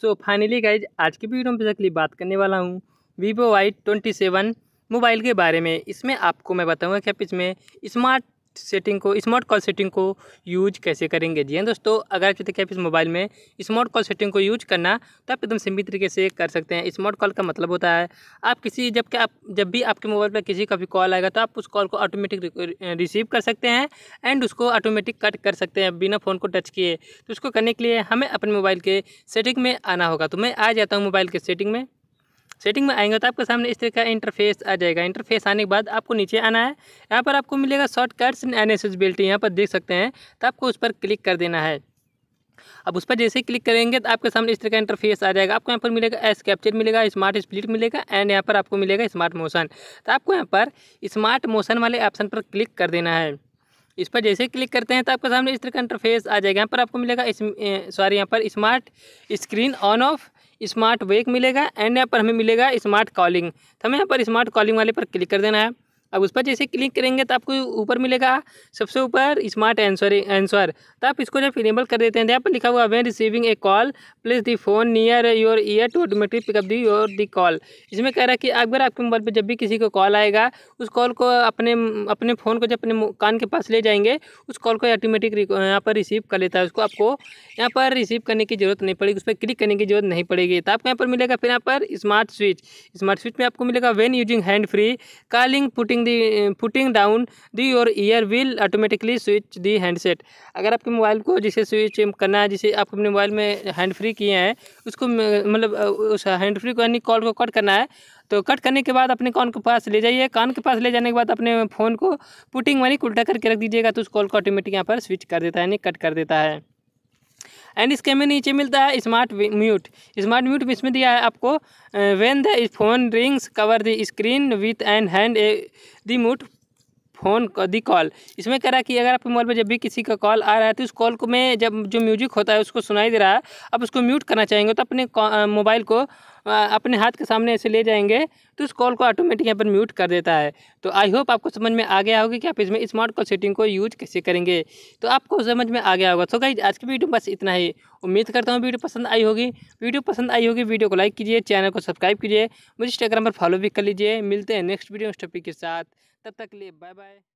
so finally guys आज की video में बेसिकली बात करने वाला हूँ Vivo Y twenty seven mobile के बारे में इसमें आपको मैं बताऊँगा कि आप इसमें स्मार्ट सेटिंग को स्मार्ट कॉल सेटिंग को यूज कैसे करेंगे जी हाँ दोस्तों अगर आप चाहते कि आप इस मोबाइल में स्मार्ट कॉल सेटिंग को यूज करना तो आप एकदम सिंपल तरीके से कर सकते हैं स्मार्ट कॉल का मतलब होता है आप किसी जब कि आप जब भी आपके मोबाइल पर किसी का भी कॉल आएगा तो आप उस कॉल को ऑटोमेटिक रिसीव कर सकते हैं एंड उसको ऑटोमेटिक कट कर सकते हैं बिना फ़ोन को टच किए तो उसको करने के लिए हमें अपने मोबाइल के सेटिंग में आना होगा तो मैं आ जाता हूँ मोबाइल के सेटिंग में सेटिंग में आएंगे तो आपके सामने इस तरह का इंटरफेस आ जाएगा इंटरफेस आने के बाद आपको नीचे आना है यहाँ पर आपको मिलेगा शॉर्टकट्स एंड एनेसेसबिलिटी यहाँ पर देख सकते हैं तो आपको उस पर क्लिक कर देना है अब उस पर जैसे ही क्लिक करेंगे तो आपके सामने इस तरह का इंटरफेस आ जाएगा आपको यहाँ पर मिलेगा एस कैप्चर मिलेगा स्मार्ट स्प्लिट मिलेगा एंड यहाँ पर आपको मिलेगा स्मार्ट मोशन तो आपको यहाँ पर स्मार्ट मोशन वाले ऑप्शन पर क्लिक कर देना है इस पर जैसे क्लिक करते हैं तो आपके सामने इस तरह का इंटरफेस आ जाएगा यहाँ पर आपको मिलेगा सॉरी यहाँ पर smart screen on off smart wake मिलेगा एंड यहाँ पर हमें मिलेगा स्मार्ट कॉलिंग तो हमें यहाँ पर स्मार्ट कॉलिंग वाले पर क्लिक कर देना है अब उस पर जैसे क्लिक करेंगे तो आपको ऊपर मिलेगा सबसे ऊपर स्मार्ट एंसर आंसर तो आप इसको जब इनेबल कर देते हैं यहाँ पर लिखा हुआ when receiving a call place the phone near your ear to automatic pickup the your the call इसमें कह रहा है कि अगर आपके मोबाइल पर जब भी किसी को कॉल आएगा उस कॉल को अपने अपने फ़ोन को जब अपने कान के पास ले जाएंगे उस कॉल को ऑटोमेटिक यहाँ पर रिसीव कर लेता है उसको आपको यहाँ पर रिसीव करने की ज़रूरत नहीं पड़ेगी उस पर क्लिक करने की जरूरत नहीं पड़ेगी तो आपको यहाँ पर मिलेगा फिर यहाँ पर स्मार्ट स्विच स्मार्ट स्विच में आपको मिलेगा when using hand free calling putting putting the uh, putting down the your ear will automatically switch the handset अगर आपके मोबाइल को जिसे स्विच करना है जिसे आप अपने मोबाइल में हैंड फ्री किए हैं उसको मतलब उस हैंड फ्री को यानी कॉल को कट करना है तो कट करने के बाद अपने कान के पास ले जाइए कान के पास ले जाने के बाद अपने फ़ोन को पुटिंग वाली उल्टा करके रख दीजिएगा तो उस कॉल को ऑटोमेटिक यहाँ पर स्विच कर देता है यानी कट कर देता है एंड इसके में नीचे मिलता है स्मार्ट म्यूट स्मार्ट म्यूट इसमें दिया है आपको when the phone rings cover the screen with and hand a the mute phone the call इसमें कह रहा है कि अगर आपके मोबाइल पर जब भी किसी का कॉल आ रहा है तो उस कॉल को में जब जो म्यूजिक होता है उसको सुनाई दे रहा है आप उसको म्यूट करना चाहेंगे तो अपने मोबाइल को अपने हाथ के सामने ऐसे ले जाएंगे तो उस कॉल को ऑटोमेटिक यहाँ पर म्यूट कर देता है तो आई होप आपको समझ में आ गया होगा कि आप इसमें स्मार्ट कॉल सेटिंग को यूज कैसे करेंगे तो आपको समझ में आ गया होगा तो गाइज आज की वीडियो बस इतना ही उम्मीद करता हूँ वीडियो पसंद आई होगी वीडियो पसंद आई होगी वीडियो को लाइक कीजिए चैनल को सब्सक्राइब कीजिए मुझे इंस्टाग्राम पर फॉलो भी कर लीजिए मिलते हैं नेक्स्ट वीडियो उस टॉपिक के साथ तब तक लिए बाय बाय